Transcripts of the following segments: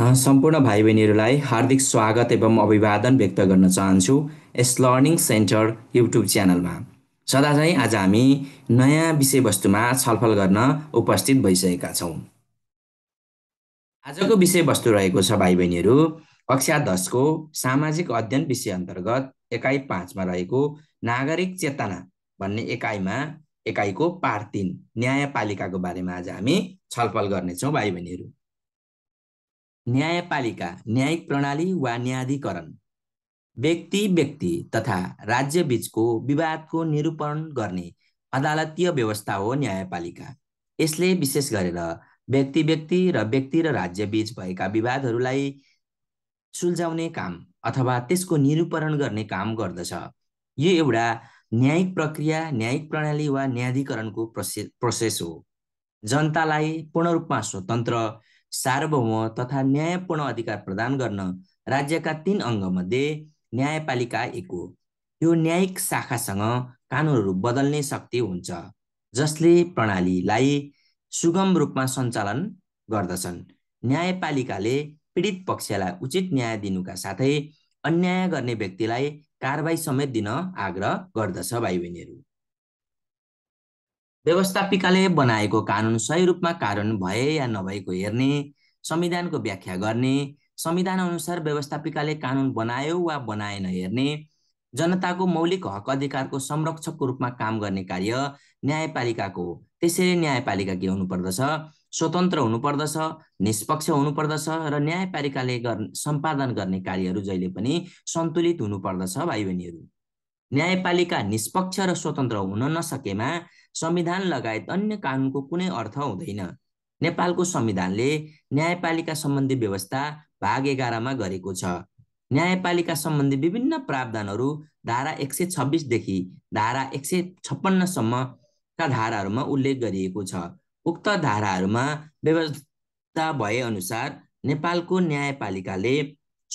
सम्पूर्ण भाइ बहिनीहरूलाई हार्दिक स्वागत एवं अभिवादन व्यक्त गर्न चाहन्छु यस लर्निङ सेन्टर युट्युब च्यानलमा सदा चाहिँ आज हामी नयाँ विषयवस्तुमा छलफल गर्न उपस्थित भइसकेका छौँ आजको विषयवस्तु रहेको छ भाइ बहिनीहरू कक्षा दसको सामाजिक अध्ययन विषय अन्तर्गत एकाइ पाँचमा रहेको नागरिक चेतना भन्ने एकाइमा एकाइको पाठ तिन न्यायपालिकाको बारेमा आज हामी छलफल गर्नेछौँ भाइ बहिनीहरू न्यायपालिका न्यायिक प्रणाली वा न्यायाधिकरण व्यक्ति व्यक्ति तथा राज्यबीचको विवादको निरूपण गर्ने अदालतीय व्यवस्था हो न्यायपालिका यसले विशेष गरेर व्यक्ति व्यक्ति र व्यक्ति र राज्यबीच भएका विवादहरूलाई सुल्झाउने काम अथवा त्यसको निरूपण गर्ने काम गर्दछ यो एउटा न्यायिक प्रक्रिया न्यायिक प्रणाली वा न्यायाधिकरणको प्रोसेस प्रोसेस हो जनतालाई पूर्ण रूपमा स्वतन्त्र सार्वभौम तथा न्यायपूर्ण अधिकार प्रदान गर्न राज्यका तीन अङ्गमध्ये न्यायपालिका एक हो यो न्यायिक शाखासँग कानुनहरू बदल्ने शक्ति हुन्छ जसले प्रणालीलाई सुगम रूपमा सञ्चालन गर्दछन् न्यायपालिकाले पीडित पक्षलाई उचित न्याय दिनुका साथै अन्याय गर्ने व्यक्तिलाई कारवाही समेत दिन आग्रह गर्दछ भाइ बहिनीहरू व्यवस्थापिकाले बनाएको कानुन सही रूपमा कारण भए या नभएको हेर्ने संविधानको व्याख्या गर्ने संविधान अनुसार व्यवस्थापिकाले कानुन बनायो वा बनाएन हेर्ने जनताको मौलिक हक अधिकारको संरक्षकको रूपमा काम गर्ने कार्य न्यायपालिकाको हो त्यसैले न्यायपालिका के हुनुपर्दछ स्वतन्त्र हुनुपर्दछ निष्पक्ष हुनुपर्दछ र न्यायपालिकाले सम्पादन गर्ने कार्यहरू जहिले पनि सन्तुलित हुनुपर्दछ भाइ बहिनीहरू न्यायपालिका निष्पक्ष र स्वतन्त्र हुन नसकेमा संविधान लगायत अन्य कानुनको कुनै अर्थ हुँदैन नेपालको संविधानले न्यायपालिका सम्बन्धी व्यवस्था भाग एघारमा गरेको छ न्यायपालिका सम्बन्धी विभिन्न प्रावधानहरू धारा एक सय छब्बिसदेखि धारा एक सय छप्पन्नसम्मका धाराहरूमा उल्लेख गरिएको छ उक्त धाराहरूमा व्यवस्था भए अनुसार नेपालको न्यायपालिकाले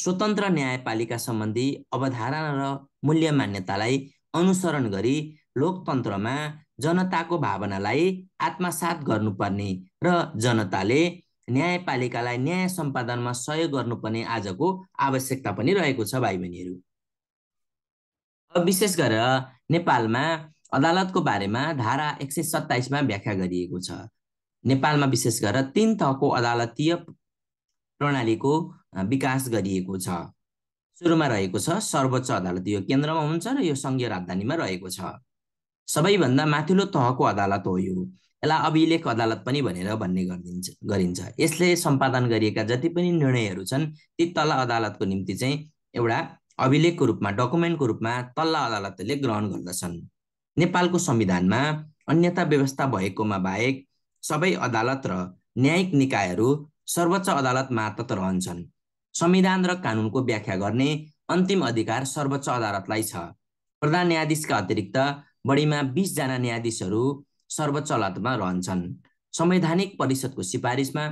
स्वतन्त्र न्यायपालिका सम्बन्धी अवधारणा र मूल्य मान्यतालाई अनुसरण गरी लोकतन्त्रमा जनताको भावनालाई आत्मसात गर्नुपर्ने र जनताले न्यायपालिकालाई न्याय सम्पादनमा सहयोग गर्नुपर्ने आजको आवश्यकता पनि रहेको छ भाइ बहिनीहरू अब विशेष गरेर नेपालमा अदालतको बारेमा धारा एक सय सत्ताइसमा व्याख्या गरिएको छ नेपालमा विशेष गरेर तिन तहको अदालतीय प्रणालीको विकास गरिएको छ सुरुमा रहेको छ सर्वोच्च अदालत यो केन्द्रमा हुन्छ र यो सङ्घीय राजधानीमा रहेको छ सबैभन्दा माथिल्लो तहको अदालत हो यो यसलाई अभिलेख अदालत पनि भनेर भन्ने गरिदिन्छ गरिन्छ यसले सम्पादन गरिएका जति पनि निर्णयहरू छन् ती तल अदालतको निम्ति चाहिँ एउटा अभिलेखको रूपमा डकुमेन्टको रूपमा तल्ला अदालतले ग्रहण गर्दछन् नेपालको संविधानमा अन्यता व्यवस्था भएकोमा बाहेक सबै अदालत र न्यायिक निकायहरू सर्वोच्च अदालत मार्फत रहन्छन् संविधान र कानुनको व्याख्या गर्ने अन्तिम अधिकार सर्वोच्च अदालतलाई छ प्रधान न्यायाधीशका अतिरिक्त बढीमा बिसजना न्यायाधीशहरू सर्वोच्च अदालतमा रहन्छन् संवैधानिक परिषदको सिफारिसमा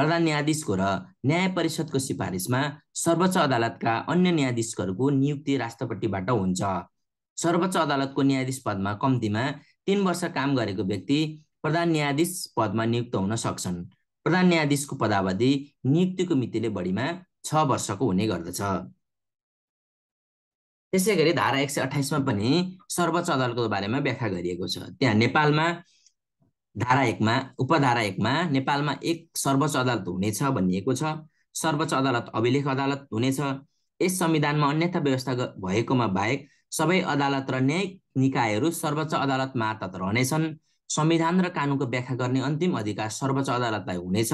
प्रधान न्यायाधीशको र न्याय परिषदको सिफारिसमा सर्वोच्च अदालतका अन्य न्यायाधीशहरूको नियुक्ति राष्ट्रपतिबाट हुन्छ सर्वोच्च अदालतको न्यायाधीश पदमा कम्तीमा तिन वर्ष काम गरेको व्यक्ति प्रधान न्यायाधीश पदमा नियुक्त हुन सक्छन् प्रधान न्यायाधीशको पदावधि नियुक्तिको मितिले बढीमा छ वर्षको हुने गर्दछ त्यसै गरी धारा एक सय अठाइसमा पनि सर्वोच्च अदालतको बारेमा व्याख्या गरिएको छ त्यहाँ नेपालमा धारा एकमा उपधारा एकमा नेपालमा एक सर्वोच्च अदालत हुनेछ भनिएको छ सर्वोच्च अदालत अभिलेख अदालत हुनेछ यस संविधानमा अन्यथा व्यवस्था भएकोमा बाहेक सबै अदालत र न्यायिक निकायहरू सर्वोच्च अदालत मार्फत रहनेछन् संविधान र कानुनको व्याख्या गर्ने अन्तिम अधिकार सर्वोच्च अदालतलाई हुनेछ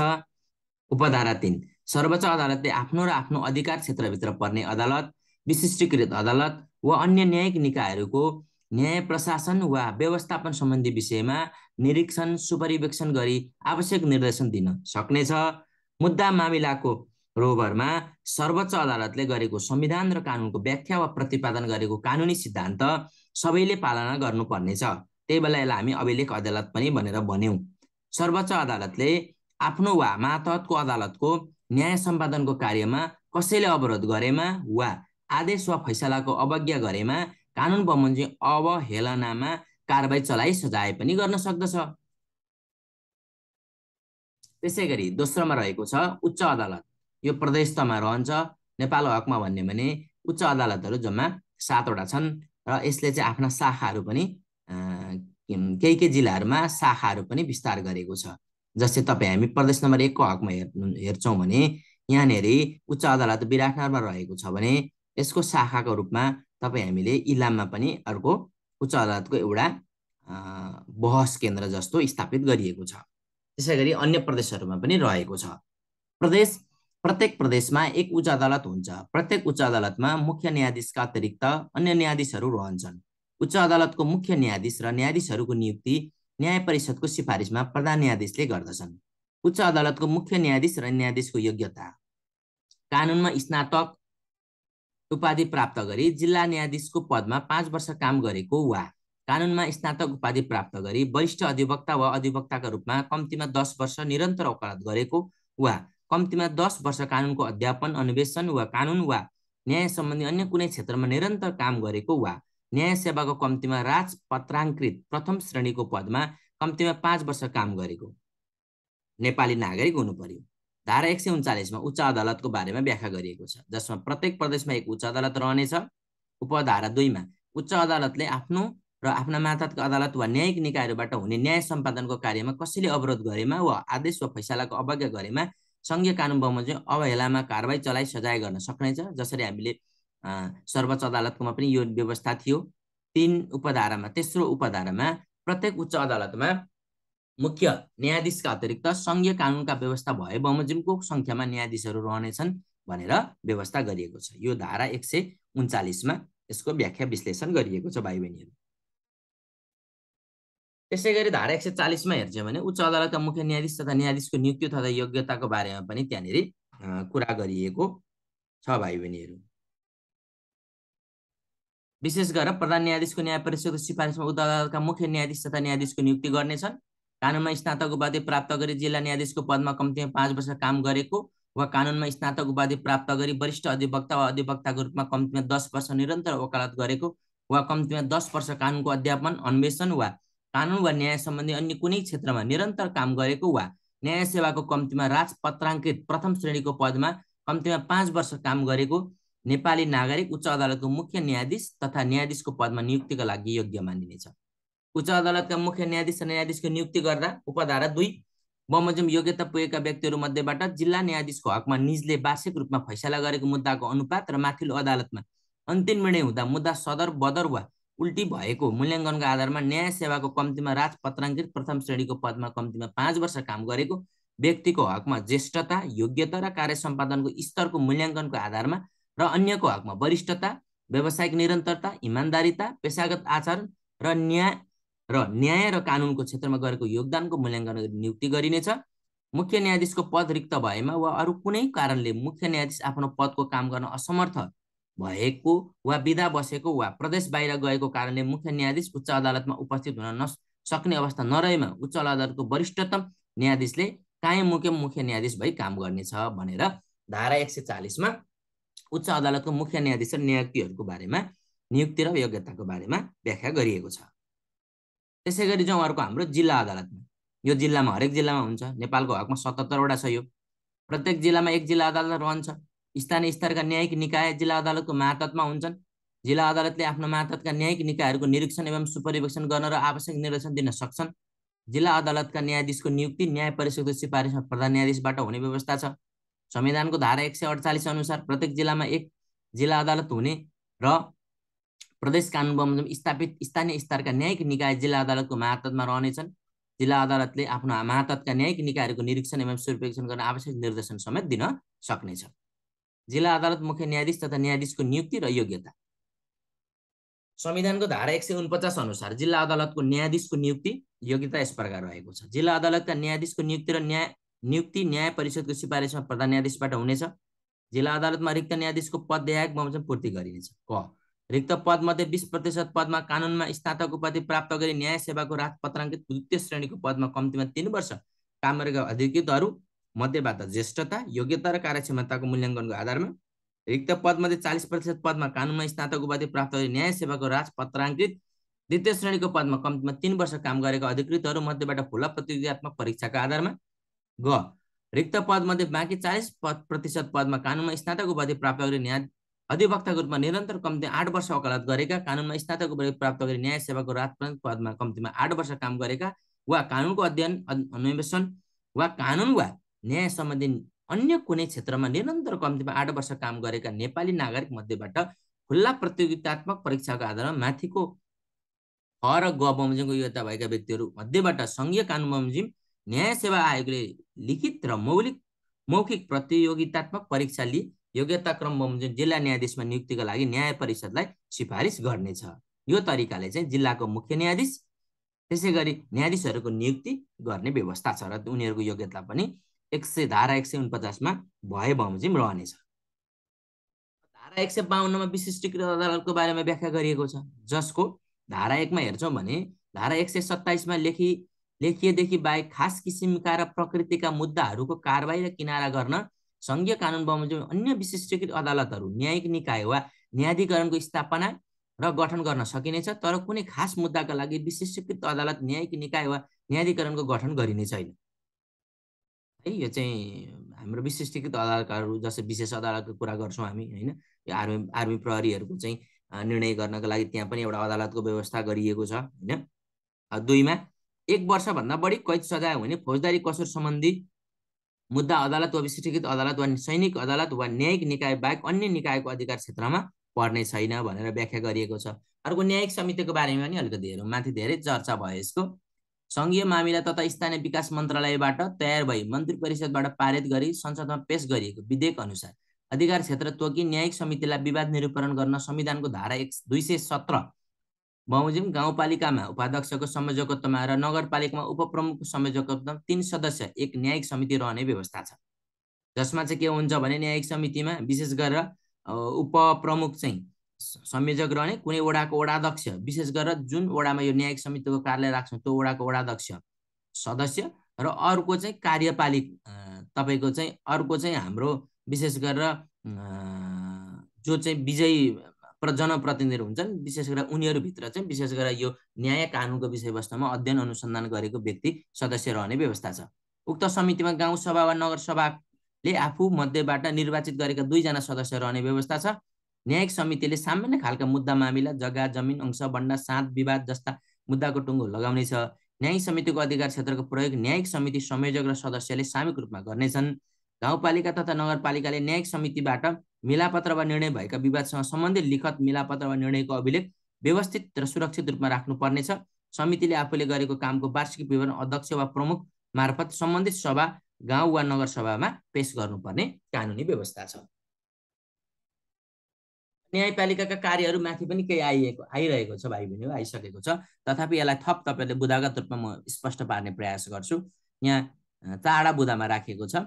उपधारा तिन सर्वोच्च अदालतले आफ्नो र आफ्नो अधिकार क्षेत्रभित्र पर्ने अदालत विशिष्टीकृत अदालत वा अन्य न्यायिक निकायहरूको न्याय प्रशासन वा व्यवस्थापन सम्बन्धी विषयमा निरीक्षण सुपरिवेक्षण गरी आवश्यक निर्देशन दिन सक्नेछ मुद्दा मामिलाको रोभरमा सर्वोच्च अदालतले गरेको संविधान र कानुनको व्याख्या वा प्रतिपादन गरेको कानुनी सिद्धान्त सबैले पालना गर्नुपर्नेछ त्यही बेला यसलाई हामी अभिलेख अदालत पनि भनेर भन्यौँ सर्वोच्च अदालतले आफ्नो वा मातहतको अदालतको न्याय सम्पादनको कार्यमा कसैले अवरोध गरेमा वा आदेश वा फैसलाको अवज्ञा गरेमा कानुन बमोजिम अवहेलनामा कारवाही चलाइ सजाय पनि गर्न सक्दछ त्यसै गरी दोस्रोमा रहेको छ उच्च अदालत यो प्रदेश तमा रहन्छ नेपाल हकमा भन्ने भने उच्च अदालतहरू जम्मा सातवटा छन् र यसले चाहिँ आफ्ना शाखाहरू पनि केही केही जिल्लाहरूमा शाखाहरू पनि विस्तार गरेको छ जस्तै तपाईँ हामी प्रदेश नम्बर एकको हकमा हेर्नु हेर्छौँ भने यहाँनिर उच्च अदालत विराटनगरमा रहेको छ भने यसको शाखाको रूपमा तपाईँ हामीले इलाममा पनि अर्को उच्च अदालतको एउटा बहस केन्द्र जस्तो स्थापित गरिएको छ त्यसै गरी अन्य प्रदेशहरूमा पनि रहेको छ प्रदेश प्रत्येक प्रदेशमा एक उच्च अदालत हुन्छ प्रत्येक उच्च अदालतमा मुख्य न्यायाधीशका अतिरिक्त अन्य न्यायाधीशहरू रहन्छन् उच्च अदालतको मुख्य न्यायाधीश र न्यायाधीशहरूको नियुक्ति न्याय परिषदको सिफारिसमा प्रधान न्यायाधीशले गर्दछन् उच्च अदालतको मुख्य न्यायाधीश र न्यायाधीशको योग्यता कानुनमा स्नातक उपाधि प्राप्त गरी जिल्ला न्यायाधीशको पदमा पाँच वर्ष काम गरेको वा कानुनमा स्नातक उपाधि प्राप्त गरी वरिष्ठ अधिवक्ता वा अधिवक्ताका रूपमा कम्तीमा दस वर्ष निरन्तर वकालत गरेको वा कम्तीमा दस वर्ष कानुनको अध्यापन अन्वेषण वा कानुन वा न्याय सम्बन्धी अन्य कुनै क्षेत्रमा निरन्तर काम गरेको वा न्याय सेवाको कम्तीमा राजपत्राङ्कृत प्रथम श्रेणीको पदमा कम्तीमा पाँच वर्ष काम गरेको नेपाली नागरिक हुनु पर्यो धारा एक सय उन्चालिसमा उच्च अदालतको बारेमा व्याख्या गरिएको छ जसमा प्रत्येक प्रदेशमा एक उच्च अदालत रहनेछ उपधारा दुईमा उच्च अदालतले आफ्नो र आफ्ना मातहतका अदालत वा न्यायिक निकायहरूबाट हुने न्याय सम्पादनको कार्यमा कसैले अवरोध गरेमा वा आदेश वा फैसलाको अवज्ञा गरेमा सङ्घीय कानुन बमोजिम अवहेलामा कारवाही चलाइ सजाय गर्न सक्नेछ जसरी हामीले सर्वोच्च अदालतकोमा पनि यो व्यवस्था थियो तिन उपधारामा तेस्रो उपधारामा प्रत्येक उच्च अदालतमा मुख्य न्यायाधीशका अतिरिक्त सङ्घीय कानुनका व्यवस्था भए बमोजिमको सङ्ख्यामा न्यायाधीशहरू रहनेछन् भनेर व्यवस्था गरिएको छ यो धारा एक सय उन्चालिसमा यसको व्याख्या विश्लेषण गरिएको छ भाइ बहिनीहरू त्यसै गरी धारा एक सय चालिसमा हेर्छौँ भने उच्च अदालतका मुख्य न्यायाधीश तथा न्यायाधीशको नियुक्ति तथा योग्यताको बारेमा पनि त्यहाँनिर कुरा गरिएको छ भाइ बहिनीहरू विशेष गरेर प्रधान न्यायाधीशको न्याय परिषदको सिफारिसमा अदालतका मुख्य न्यायाधीश तथा न्यायाधीशको नियुक्ति गर्नेछन् कानुनमा स्नातक उपाधि प्राप्त गरी जिल्ला न्यायाधीशको पदमा कम्तीमा पाँच वर्ष काम गरेको वा कानुनमा स्नातक उपाधि प्राप्त गरी वरिष्ठ अधिवक्ता वा अधिवक्ताको रूपमा कम्तीमा दस वर्ष निरन्तर वकालत गरेको वा कम्तीमा दस वर्ष कानुनको अध्यापन अन्वेषण वा कानुन वा न्याय सम्बन्धी अन्य कुनै क्षेत्रमा निरन्तर काम गरेको वा न्याय सेवाको कम्तीमा राजपत्राङ्कित प्रथम श्रेणीको पदमा कम्तीमा पाँच वर्ष काम गरेको नेपाली नागरिक उच्च अदालतको मुख्य न्यायाधीश तथा न्यायाधीशको पदमा नियुक्तिका लागि योग्य मानिनेछ उच्च अदालतका मुख्य न्यायाधीश र न्यायाधीशको नियुक्ति गर्दा उपधारा दुई बमोजिम योग्यता पुगेका व्यक्तिहरू मध्येबाट जिल्ला न्यायाधीशको हकमा निजले वार्षिक रूपमा फैसला गरेको मुद्दाको अनुपात र माथिल्लो अदालतमा अन्तिम निर्णय हुँदा मुद्दा सदर बदर वा उल्टी भएको मूल्याङ्कनको आधारमा न्याय सेवाको कम्तीमा राजपत्राङ्कित प्रथम श्रेणीको पदमा कम्तीमा पाँच वर्ष काम गरेको व्यक्तिको हकमा ज्येष्ठता योग्यता र कार्य सम्पादनको स्तरको मूल्याङ्कनको आधारमा र अन्यको हकमा वरिष्ठता व्यावसायिक निरन्तरता इमान्दारिता पेसागत आचरण र न्याय र न्याय र कानुनको क्षेत्रमा गरेको योगदानको मूल्याङ्कन नियुक्ति गरिनेछ मुख्य न्यायाधीशको पद रिक्त भएमा वा अरू कुनै कारणले मुख्य न्यायाधीश आफ्नो पदको काम गर्न असमर्थ भएको वा विधा बसेको वा प्रदेश बाहिर गएको कारणले मुख्य न्यायाधीश उच्च अदालतमा उपस्थित हुन नसक्ने अवस्था नरहेमा उच्च अदालतको वरिष्ठतम न्यायाधीशले कायम मुख्य मुख्य न्यायाधीश भई काम गर्नेछ भनेर धारा एक सय चालिसमा उच्च अदालतको मुख्य न्यायाधीश र नियुक्तिहरूको बारेमा नियुक्ति र योग्यताको बारेमा व्याख्या गरिएको छ त्यसै गरी जाउँ अर्को हाम्रो जिल्ला अदालतमा यो जिल्लामा हरेक जिल्लामा हुन्छ नेपालको हकमा सतहत्तरवटा छ यो प्रत्येक जिल्लामा एक जिल्ला अदालत रहन्छ स्थानीय स्तरका न्यायिक निकाय जिल्ला अदालतको मातहतमा हुन्छन् जिल्ला अदालतले आफ्नो मातहतका न्यायिक निकायहरूको निरीक्षण एवं सुपरिवेक्षण गर्न र आवश्यक निर्देशन दिन सक्छन् जिल्ला अदालतका न्यायाधीशको नियुक्ति न्याय परिषदको सिफारिसमा प्रधान न्यायाधीशबाट हुने व्यवस्था छ संविधानको धारा एक सय अडचालिस अनुसार प्रत्येक जिल्लामा एक जिल्ला अदालत हुने र प्रदेश कानुन बमोजिम स्थापित स्थानीय स्तरका न्यायिक निकाय जिल्ला अदालतको महातत्मा रहनेछन् जिल्ला अदालतले आफ्नो महातका न्यायिक निकायहरूको निरीक्षण एवं सुपेक्षण गर्न आवश्यक निर्देशन समेत दिन सक्नेछ जिल्ला अदालत मुख्य न्यायाधीश तथा न्यायाधीशको नियुक्ति र योग्यता संविधानको धारा एक सय उनपचास अनुसार जिल्ला अदालतको न्यायाधीशको नियुक्ति योग्यता यस प्रकार रहेको छ जिल्ला अदालतका न्यायाधीशको नियुक्ति र न्याय नियुक्ति न्याय परिषदको सिफारिसमा प्रधान न्यायाधीशबाट हुनेछ जिल्ला अदालतमा रिक्त न्यायाधीशको पद देहायक बमोजन पूर्ति गरिनेछ क रिक्त पदमध्ये बिस प्रतिशत पदमा कानुनमा स्नातक उपाधि प्राप्त गरी न्याय सेवाको पत्राङ्कित द्वितीय श्रेणीको पदमा कम्तीमा तिन वर्ष काम गरेका अधिकृतहरू मध्येबाट ज्येष्ठता योग्यता र कार्यक्षमताको मूल्याङ्कनको आधारमा रिक्त पदमध्ये चालिस प्रतिशत पदमा कानुनमा स्नातक उपाधि प्राप्त गरी न्याय सेवाको पत्राङ्कित द्वितीय श्रेणीको पदमा कम्तीमा तिन वर्ष काम गरेका अधिकृतहरू मध्येबाट खुला प्रतियोगितात्मक परीक्षाका आधारमा ग रिक्त पदमध्ये बाँकी चालिस पद प्रतिशत पदमा कानुनमा स्नातक उपाधि प्राप्त गरी न्याय अधिवक्ताको रूपमा निरन्तर कम्ती आठ वर्ष वकालत गरेका कानुनमा स्नातक उपाधि प्राप्त गरी न्याय सेवाको राजपन्थ पदमा कम्तीमा आठ वर्ष काम गरेका वा कानुनको अध्ययन अन्वेषण वा कानुन वा न्याय सम्बन्धी अन्य कुनै क्षेत्रमा निरन्तर कम्तीमा आठ वर्ष काम गरेका नेपाली नागरिक मध्येबाट खुल्ला प्रतियोगितात्मक परीक्षाको आधारमा माथिको ह र ग बमोजिमको योग्यता भएका व्यक्तिहरू मध्येबाट सङ्घीय कानुन बमोजिम न्याय सेवा आयोगले लिखित र मौलिक मौखिक प्रतियोगितात्मक परीक्षा लिए योग्यता क्रम बमोजिम जिल्ला न्यायाधीशमा नियुक्तिको लागि न्याय परिषदलाई सिफारिस गर्नेछ यो तरिकाले चाहिँ जिल्लाको मुख्य न्यायाधीश त्यसै गरी न्यायाधीशहरूको नियुक्ति गर्ने व्यवस्था छ र उनीहरूको योग्यता पनि एक सय धारा एक सय उनपचासमा भए बमोजिम रहनेछ धारा एक सय बाहन्नमा विशिष्टीकृत अदालतको बारेमा व्याख्या गरिएको छ जसको धारा एकमा हेर्छौँ भने धारा एक सय सत्ताइसमा लेखी लेखिएदेखि बाहेक खास किसिमका र प्रकृतिका मुद्दाहरूको कारवाही र किनारा गर्न सङ्घीय कानुन बमोजिम अन्य विशिष्टीकृत अदालतहरू न्यायिक निकाय वा न्यायाधिकरणको स्थापना र गठन गर्न सकिनेछ तर कुनै खास मुद्दाका लागि विशिष्टीकृत अदालत न्यायिक निकाय वा न्यायाधिकरणको गठन गरिने छैन है यो चाहिँ हाम्रो विशिष्टीकृत अदालतहरू जस्तै विशेष अदालतको कुरा गर्छौँ हामी होइन यो आर्मी आर्मी प्रहरीहरूको चाहिँ निर्णय गर्नको लागि त्यहाँ पनि एउटा अदालतको व्यवस्था गरिएको छ होइन दुईमा एक वर्षभन्दा बढी कैद सजाय हुने फौजदारी कसुर सम्बन्धी मुद्दा अदालत वा विशिष्टीकृत अदालत वा सैनिक अदालत वा न्यायिक निकाय बाहेक अन्य निकायको अधिकार क्षेत्रमा पर्ने छैन भनेर व्याख्या गरिएको छ अर्को न्यायिक समितिको बारेमा पनि अलिकति हेरौँ माथि धेरै चर्चा भयो यसको सङ्घीय मामिला तथा स्थानीय विकास मन्त्रालयबाट तयार भई मन्त्री परिषदबाट पारित गरी संसदमा पेश गरिएको विधेयक अनुसार अधिकार क्षेत्र तोकी न्यायिक समितिलाई विवाद निरूपण गर्न संविधानको धारा एक दुई सय सत्र बमोजिम गाउँपालिकामा उपाध्यक्षको संयोजकत्वमा र नगरपालिकामा उपप्रमुखको संयोजकत्वमा तिन सदस्य एक न्यायिक समिति रहने व्यवस्था छ जसमा चाहिँ के हुन्छ भने न्यायिक समितिमा विशेष गरेर उपप्रमुख चाहिँ संयोजक रहने कुनै वडाको वडाध्यक्ष विशेष गरेर जुन वडामा यो न्यायिक समितिको कार्यालय राख्छौँ त्यो वडाको वडाध्यक्ष सदस्य र अर्को चाहिँ कार्यपालिक तपाईँको चाहिँ अर्को चाहिँ हाम्रो विशेष गरेर जो चाहिँ विजयी जनप्रतिनिधिहरू हुन्छन् विशेष गरेर उनीहरूभित्र चाहिँ विशेष गरेर यो न्याय कानुनको विषयवस्तुमा अध्ययन अनुसन्धान गरेको व्यक्ति सदस्य रहने व्यवस्था छ उक्त समितिमा गाउँ सभा वा नगरसभाले आफू मध्येबाट निर्वाचित गरेका दुईजना सदस्य रहने व्यवस्था छ न्यायिक समितिले सामान्य खालका मुद्दा मामिला जग्गा जमिन अंश बन्डा साँध विवाद जस्ता मुद्दाको टुङ्गो लगाउनेछ न्यायिक समितिको अधिकार क्षेत्रको प्रयोग न्यायिक समिति संयोजक र सदस्यले सामूहिक रूपमा गर्नेछन् गाउँपालिका तथा नगरपालिकाले न्यायिक समितिबाट मिलापत्र वा निर्णय भएका विवादसँग सम्बन्धित लिखत मिलापत्र वा निर्णयको अभिलेख व्यवस्थित र सुरक्षित रूपमा राख्नुपर्नेछ समितिले आफूले गरेको कामको वार्षिक विवरण अध्यक्ष वा प्रमुख मार्फत सम्बन्धित सभा गाउँ वा नगरसभामा पेश गर्नुपर्ने कानुनी व्यवस्था छ न्यायपालिकाका कार्यहरू माथि पनि केही आइएको आइरहेको छ भाइ बहिनी आइसकेको छ तथापि यसलाई थप तपाईँहरूले बुदागत रूपमा म स्पष्ट पार्ने प्रयास गर्छु यहाँ टाढा बुदामा राखिएको छ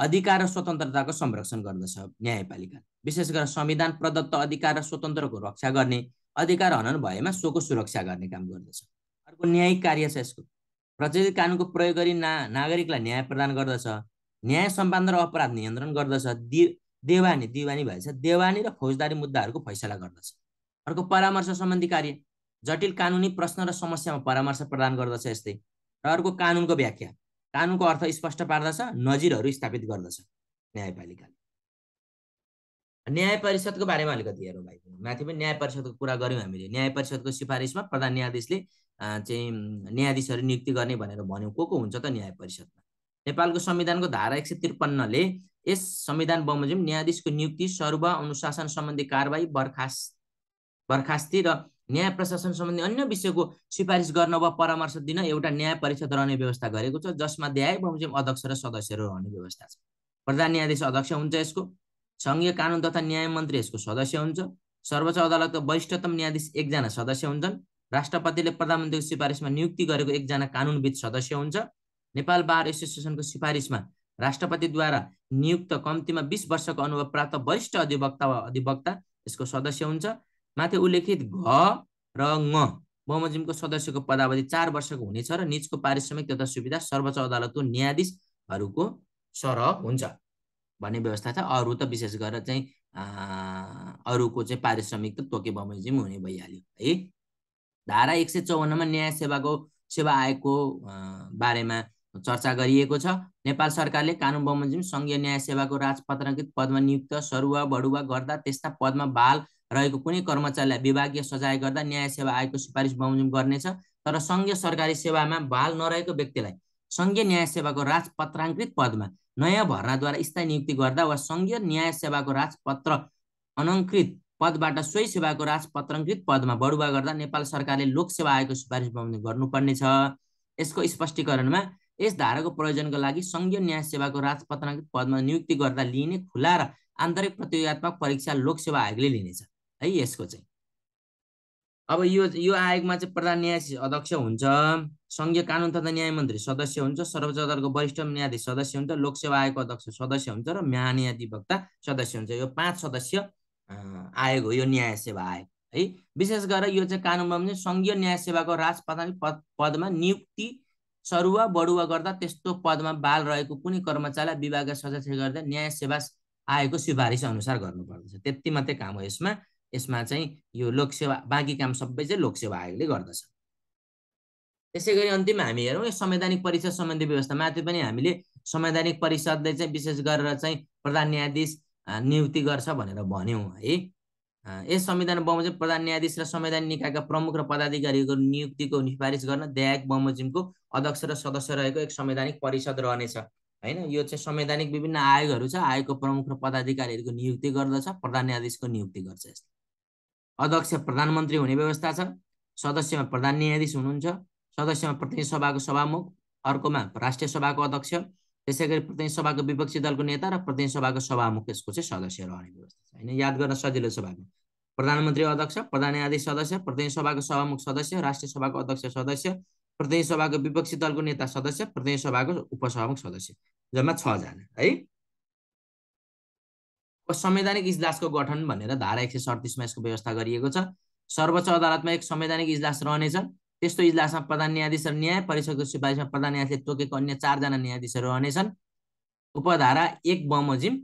अधिकार र स्वतन्त्रताको संरक्षण गर्दछ न्यायपालिका विशेष गरेर संविधान प्रदत्त अधिकार र स्वतन्त्रको रक्षा गर्ने अधिकार हनन भएमा सोको सुरक्षा गर्ने काम गर्दछ अर्को न्यायिक कार्य छ यसको प्रचलित कानुनको प्रयोग गरी ना नागरिकलाई न्याय प्रदान गर्दछ न्याय सम्पादन र अपराध नियन्त्रण गर्दछ दि देवानी दिवानी भएछ देवानी र फौजदारी मुद्दाहरूको फैसला गर्दछ अर्को परामर्श सम्बन्धी कार्य जटिल कानुनी प्रश्न र समस्यामा परामर्श प्रदान गर्दछ यस्तै र अर्को कानुनको व्याख्या कानुनको अर्थ स्पष्ट पार्दछ नजिरहरू स्थापित गर्दछ न्यायपालिकाले न्याय परिषदको बारेमा अलिकति हेरौँ भाइ माथि पनि न्याय परिषदको कुरा गऱ्यौँ हामीले न्याय परिषदको सिफारिसमा प्रधान न्यायाधीशले चाहिँ न्यायाधीशहरू नियुक्ति गर्ने भनेर भन्यो को को हुन्छ त न्याय परिषदमा नेपालको संविधानको धारा एक सय त्रिपन्नले यस संविधान बमोजिम न्यायाधीशको नियुक्ति सर्व अनुशासन सम्बन्धी कारवाही बर्खास्त बर्खास्ती र न्याय प्रशासन सम्बन्धी अन्य विषयको सिफारिस गर्न वा परामर्श दिन एउटा न्याय परिषद रहने व्यवस्था गरेको छ जसमा ध्याय बमोजिम अध्यक्ष र सदस्यहरू रहने व्यवस्था छ प्रधान न्यायाधीश अध्यक्ष हुन्छ यसको सङ्घीय कानुन तथा न्याय मन्त्री यसको सदस्य हुन्छ सर्वोच्च अदालतको वरिष्ठतम न्यायाधीश एकजना सदस्य हुन्छन् राष्ट्रपतिले प्रधानमन्त्रीको सिफारिसमा नियुक्ति गरेको एकजना कानुनविद सदस्य हुन्छ नेपाल बार एसोसिएसनको सिफारिसमा राष्ट्रपतिद्वारा नियुक्त कम्तीमा बिस वर्षको अनुभव प्राप्त वरिष्ठ अधिवक्ता वा अधिवक्ता यसको सदस्य हुन्छ माथि उल्लेखित घ र ङ बमोजिमको सदस्यको पदावधि चार वर्षको हुनेछ र निजको पारिश्रमिक तथा सुविधा सर्वोच्च अदालतको न्यायाधीशहरूको सरह हुन्छ भन्ने व्यवस्था छ अरू त विशेष गरेर चाहिँ अरूको चाहिँ पारिश्रमिक त तोके बमोजिम हुने भइहाल्यो है धारा एक सय चौवन्नमा न्याय सेवाको सेवा आयोगको बारेमा चर्चा गरिएको छ नेपाल सरकारले कानुन बमोजिम सङ्घीय न्याय सेवाको राजपत्रकृत पदमा नियुक्त सरुवा बढुवा गर्दा त्यस्ता पदमा बाल रहेको कुनै कर्मचारीलाई विभागीय सजाय गर्दा न्याय सेवा आयोगको सिफारिस बमोजिम गर्नेछ तर सङ्घीय सरकारी सेवामा बहाल नरहेको व्यक्तिलाई सङ्घीय न्याय सेवाको राजपत्राङ्कृत पदमा नयाँ भर्नाद्वारा स्थायी नियुक्ति गर्दा वा सङ्घीय न्याय सेवाको राजपत्र अनङ्कृत पदबाट सोही सेवाको राजपत्रङ्कृत पदमा बढुवा गर्दा नेपाल सरकारले लोक सेवा आयोगको सिफारिस बमोजिम गर्नुपर्नेछ यसको स्पष्टीकरणमा यस धाराको प्रयोजनको लागि सङ्घीय न्याय सेवाको राजपत्रङ्कृत पदमा नियुक्ति गर्दा लिइने खुला र आन्तरिक प्रतियोगितात्मक परीक्षा लोक सेवा आयोगले लिनेछ है यसको चाहिँ अब यो यो आयोगमा चाहिँ प्रधान न्यायाधीश अध्यक्ष हुन्छ सङ्घीय कानुन तथा न्याय मन्त्री सदस्य हुन्छ सर्वोच्च अदालतको वरिष्ठ न्यायाधीश सदस्य हुन्छ लोकसेवा आयोगको अध्यक्ष सदस्य हुन्छ र महान्यायाधिवक्ता सदस्य हुन्छ यो पाँच सदस्य आयोग हो यो न्याय सेवा आयोग है विशेष गरेर यो चाहिँ कानुनमा पनि सङ्घीय न्याय सेवाको राज पद पदमा नियुक्ति सरुवा बढुवा गर्दा त्यस्तो पदमा बाल रहेको कुनै कर्मचारीलाई विभागका सदस्य गर्दा न्याय सेवा आयोगको सिफारिस अनुसार गर्नुपर्दछ त्यति मात्रै काम हो यसमा यसमा चाहिँ यो लोकसेवा बाँकी काम सबै चाहिँ लोकसेवा आयोगले गर्दछ त्यसै गरी अन्तिममा हामी हेरौँ यो संवैधानिक परिषद सम्बन्धी व्यवस्था माथि पनि हामीले संवैधानिक परिषदले चाहिँ विशेष गरेर चाहिँ प्रधान न्यायाधीश नियुक्ति गर्छ भनेर भन्यौँ है यस संविधान बमोजिम प्रधान न्यायाधीश र संवैधानिक निकायका प्रमुख र पदाधिकारीको नियुक्तिको सिफारिस गर्न दयाक बमोजिमको अध्यक्ष र सदस्य रहेको एक संवैधानिक परिषद रहनेछ होइन यो चाहिँ संवैधानिक विभिन्न आयोगहरू छ आयोगको प्रमुख र पदाधिकारीहरूको नियुक्ति गर्दछ प्रधान न्यायाधीशको नियुक्ति गर्छ यसले अध्यक्ष प्रधानमन्त्री हुने व्यवस्था छ सदस्यमा प्रधान न्यायाधीश हुनुहुन्छ सदस्यमा प्रतिनिधि सभाको सभामुख अर्कोमा राष्ट्रिय सभाको अध्यक्ष त्यसै गरी प्रतिनिधि सभाको विपक्षी दलको नेता र प्रतिनिधि सभाको सभामुख यसको चाहिँ सदस्य रहने व्यवस्था छ होइन याद गर्न सजिलो छ भागमा प्रधानमन्त्री अध्यक्ष प्रधान न्यायाधीश सदस्य प्रतिनिधि सभाको सभामुख सदस्य राष्ट्रिय सभाको अध्यक्ष सदस्य प्रतिनिधि सभाको विपक्षी दलको नेता सदस्य प्रतिनिधि सभाको उपसभामुख सदस्य जम्मा छजना है संवैधानिक इजलासको गठन भनेर धारा एक सय सडतिसमा यसको व्यवस्था गरिएको छ सर्वोच्च अदालतमा एक संवैधानिक इजलास रहनेछ त्यस्तो इजलासमा प्रधान न्यायाधीश र न्याय परिषदको सिफारिसमा प्रधान न्यायाधीशले तोकेको अन्य चारजना न्यायाधीशहरू रहनेछन् उपधारा एक बमोजिम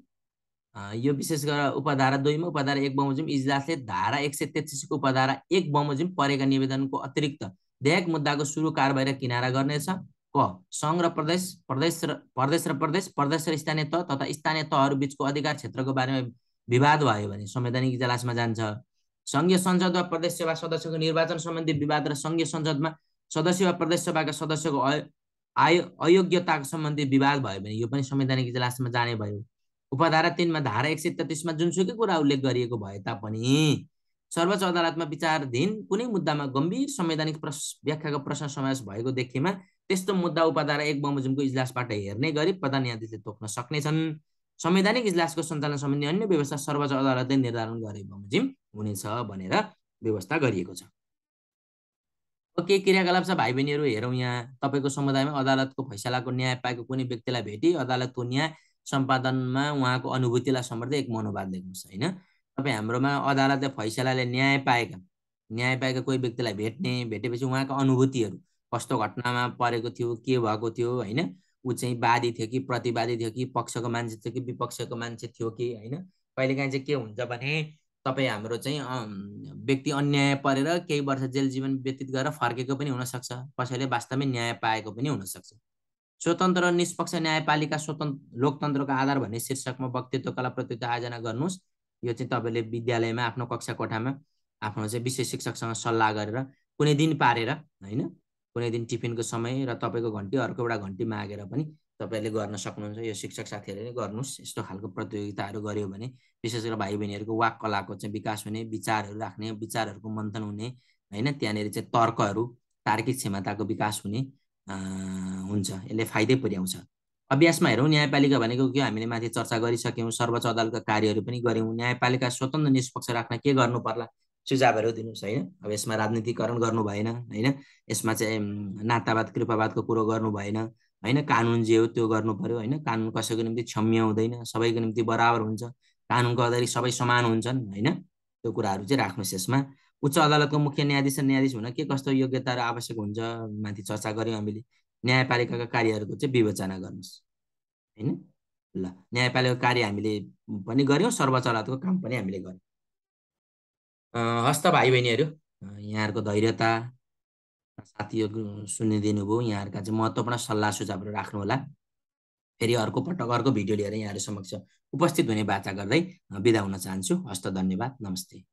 यो विशेष गरेर उपधारा दुईमा उपधारा एक बमोजिम इजलासले धारा एक सय तेत्तिसको उपधारा एक बमोजिम परेका निवेदनको अतिरिक्त विधेयक मुद्दाको सुरु कारबाही र किनारा गर्नेछ क सङ्घ र प्रदेश प्रदेश र प्रदेश र प्रदेश प्रदेश र स्थानीय तह तथा स्थानीय तहहरू बिचको अधिकार क्षेत्रको बारेमा विवाद भयो भने संवैधानिक इजलासमा जान्छ सङ्घीय संसद वा प्रदेश सभा सदस्यको निर्वाचन सम्बन्धी विवाद र सङ्घीय संसदमा सदस्य वा प्रदेश सभाका सदस्यको अयोग्यताको सम्बन्धी विवाद भयो भने यो पनि संवैधानिक इजलासमा जाने भयो उपधारा तिनमा धारा एक सय तेत्तिसमा जुनसुकै कुरा उल्लेख गरिएको भए तापनि सर्वोच्च अदालतमा विचारधीन कुनै मुद्दामा गम्भीर संवैधानिक प्रश व्याख्याको प्रश्न समावेश भएको देखेमा त्यस्तो मुद्दा उपाधारा एक बमोजिमको इजलासबाट हेर्ने गरी प्रधान न्यायाधीशले तोक्न सक्नेछन् संवैधानिक इजलासको सञ्चालन सम्बन्धी अन्य व्यवस्था सर्वोच्च अदालतले निर्धारण गरे बमोजिम हुनेछ भनेर व्यवस्था गरिएको छ के क्रियाकलाप छ भाइ बहिनीहरू हेरौँ यहाँ तपाईँको समुदायमा अदालतको फैसलाको न्याय पाएको कुनै व्यक्तिलाई भेटी अदालतको न्याय सम्पादनमा उहाँको अनुभूतिलाई समर्थ एक मनोवाद लेख्नुहोस् होइन तपाईँ हाम्रोमा अदालतले फैसलाले न्याय पाएका न्याय पाएका कोही व्यक्तिलाई भेट्ने भेटेपछि उहाँको अनुभूतिहरू कस्तो घटनामा परेको थियो के भएको थियो होइन ऊ चाहिँ वादी थियो कि प्रतिवादी थियो कि पक्षको मान्छे थियो कि विपक्षको मान्छे थियो कि होइन कहिलेकाहीँ चाहिँ के हुन्छ भने तपाईँ हाम्रो चाहिँ व्यक्ति अन्याय परेर केही वर्ष जेल जीवन व्यतीत गरेर फर्केको पनि हुनसक्छ कसैले वास्तवमै न्याय पाएको पनि हुनसक्छ स्वतन्त्र निष्पक्ष न्यायपालिका स्वतन्त्र लोकतन्त्रको आधार भन्ने शीर्षकमा वक्तित्व कला प्रतियोगिता आयोजना गर्नुहोस् यो चाहिँ तपाईँले विद्यालयमा आफ्नो कक्षा कोठामा आफ्नो चाहिँ विशेष शिक्षकसँग सल्लाह गरेर कुनै दिन पारेर होइन कुनै दिन टिफिनको समय र तपाईँको घन्टी अर्को एउटा घन्टी मागेर पनि तपाईँहरूले गर्न सक्नुहुन्छ यो शिक्षक साथीहरूले गर्नुहोस् यस्तो खालको प्रतियोगिताहरू गऱ्यो भने विशेष गरेर भाइ बहिनीहरूको वाक कलाको चाहिँ विकास हुने विचारहरू राख्ने विचारहरूको मन्थन हुने होइन त्यहाँनिर चाहिँ तर्कहरू तार्किक क्षमताको विकास हुने हुन्छ यसले फाइदै पुर्याउँछ अभ्यासमा हेरौँ न्यायपालिका भनेको के हामीले माथि चर्चा गरिसक्यौँ सर्वोच्च अदालतका कार्यहरू पनि गऱ्यौँ न्यायपालिका स्वतन्त्र निष्पक्ष राख्न के गर्नु पर्ला सुझावहरू दिनुहोस् होइन अब यसमा राजनीतिकरण गर्नु भएन होइन यसमा चाहिँ नातावाद कृपावादको कुरो गर्नु भएन होइन कानुन जे हो त्यो गर्नु पर्यो होइन कानुन कसैको निम्ति क्षम्य हुँदैन सबैको निम्ति बराबर हुन्छ कानुनको अगाडि सबै समान हुन्छन् होइन त्यो कुराहरू चाहिँ राख्नुहोस् यसमा उच्च अदालतको मुख्य न्यायाधीश र न्यायाधीश हुन के कस्तो योग्यता आवश्यक हुन्छ माथि चर्चा गऱ्यौँ हामीले न्यायपालिकाका कार्यहरूको चाहिँ विवेचना गर्नुहोस् होइन ल न्यायपालिकाको कार्य हामीले पनि गऱ्यौँ सर्वोच्च अदालतको काम पनि हामीले गऱ्यौँ हस्त भाइ बहिनीहरू यहाँहरूको धैर्यता साथीहरू सुनिदिनु भयो यहाँहरूका चाहिँ महत्त्वपूर्ण सल्लाह सुझावहरू होला फेरि अर्को पटक अर्को भिडियो लिएर यहाँहरू समक्ष उपस्थित हुने बाचा गर्दै बिदा हुन चाहन्छु हस्त धन्यवाद नमस्ते